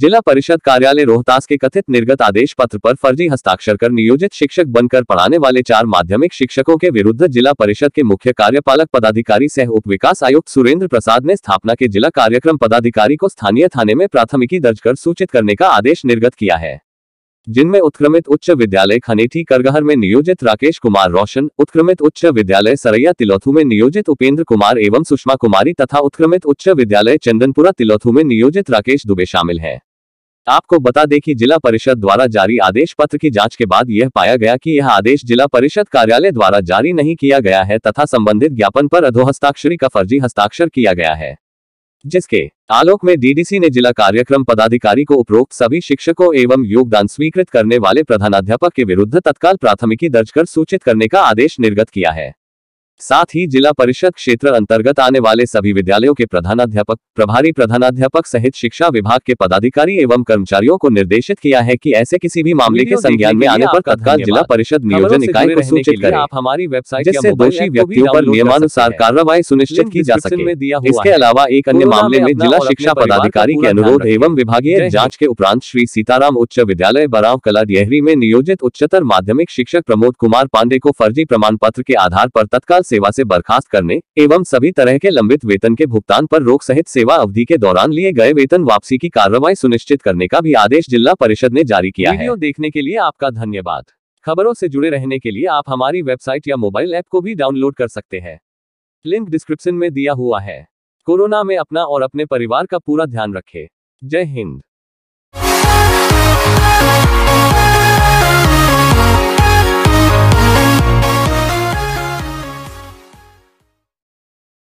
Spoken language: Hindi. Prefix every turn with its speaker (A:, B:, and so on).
A: जिला परिषद कार्यालय रोहतास के कथित निर्गत आदेश पत्र पर फर्जी हस्ताक्षर कर नियोजित शिक्षक बनकर पढ़ाने वाले चार माध्यमिक शिक्षकों के विरुद्ध जिला परिषद के मुख्य कार्यपालक पदाधिकारी सह उप विकास आयुक्त सुरेंद्र प्रसाद ने स्थापना के जिला कार्यक्रम पदाधिकारी को स्थानीय थाने में प्राथमिकी दर्ज कर सूचित करने का आदेश निर्गत किया है जिनमें उत्क्रमित उच्च विद्यालय खनेठी करगहर में नियोजित राकेश कुमार रोशन उत्क्रमित उच्च विद्यालय सरैया तिलौथु में नियोजित उपेंद्र कुमार एवं सुषमा कुमारी तथा उत्क्रमित उच्च विद्यालय चंदनपुरा तिलौथु में नियोजित राकेश दुबे शामिल है आपको बता दें कि जिला परिषद द्वारा जारी आदेश पत्र की जांच के बाद यह पाया गया कि यह आदेश जिला परिषद कार्यालय द्वारा जारी नहीं किया गया है तथा संबंधित ज्ञापन पर अधोहस्ताक्षरी का फर्जी हस्ताक्षर किया गया है जिसके आलोक में डीडीसी ने जिला कार्यक्रम पदाधिकारी को उपरोक्त सभी शिक्षकों एवं योगदान स्वीकृत करने वाले प्रधानाध्यापक के विरुद्ध तत्काल प्राथमिकी दर्ज कर सूचित करने का आदेश निर्गत किया है साथ ही जिला परिषद क्षेत्र अंतर्गत आने वाले सभी विद्यालयों के प्रधानाध्यापक प्रभारी प्रधानाध्यापक सहित शिक्षा विभाग के पदाधिकारी एवं कर्मचारियों को निर्देशित किया है कि ऐसे किसी भी मामले के संज्ञान में आने पर तत्काल जिला परिषद नियोजन इकाई को सूचित करें आप हमारी वेबसाइट जिससे दोषी व्यक्तियों आरोप नियमानुसार कार्रवाई सुनिश्चित की जा सके इसके अलावा एक अन्य मामले में जिला शिक्षा पदाधिकारी के अनुरोध एवं विभागीय जाँच के उपरांत श्री सीताराम उच्च विद्यालय बराव कला डेहरी में नियोजित उच्चतर माध्यमिक शिक्षक प्रमोद कुमार पांडे को फर्जी प्रमाण पत्र के आधार आरोप तत्काल सेवा से बर्खास्त करने एवं सभी तरह के लंबित वेतन के भुगतान पर रोक सहित सेवा अवधि के दौरान लिए गए वेतन वापसी की कार्रवाई सुनिश्चित करने का भी आदेश जिला परिषद ने जारी किया है देखने के लिए आपका धन्यवाद खबरों से जुड़े रहने के लिए आप हमारी वेबसाइट या मोबाइल ऐप को भी डाउनलोड कर सकते हैं लिंक डिस्क्रिप्शन में दिया हुआ है कोरोना में अपना और अपने परिवार का पूरा ध्यान रखें जय हिंद